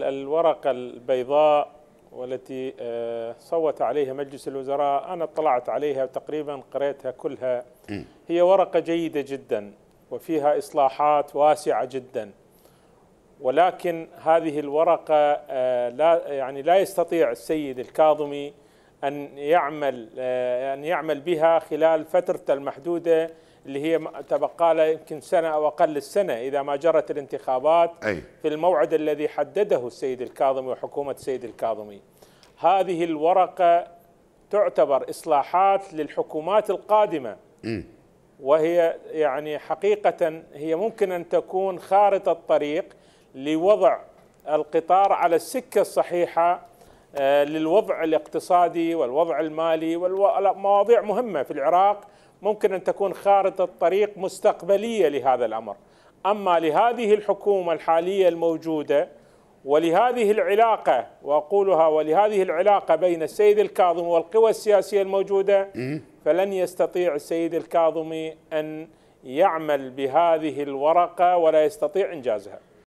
الورقة البيضاء والتي آه، صوت عليها مجلس الوزراء أنا اطلعت عليها تقريبا قريتها كلها هي ورقة جيدة جدا وفيها إصلاحات واسعة جدا ولكن هذه الورقة آه، لا يعني لا يستطيع السيد الكاظمي أن يعمل آه، أن يعمل بها خلال فترته المحدودة اللي هي تبقى له يمكن سنة أو أقل السنة إذا ما جرت الانتخابات أي. في الموعد الذي حدده السيد الكاظمي وحكومة السيد الكاظمي هذه الورقة تعتبر إصلاحات للحكومات القادمة م. وهي يعني حقيقة هي ممكن أن تكون خارطة طريق لوضع القطار على السكة الصحيحة آه، للوضع الاقتصادي والوضع المالي والمواضيع مهمة في العراق ممكن أن تكون خارطة طريق مستقبلية لهذا الأمر أما لهذه الحكومة الحالية الموجودة ولهذه العلاقة وأقولها ولهذه العلاقة بين السيد الكاظمي والقوى السياسية الموجودة فلن يستطيع السيد الكاظمي أن يعمل بهذه الورقة ولا يستطيع إنجازها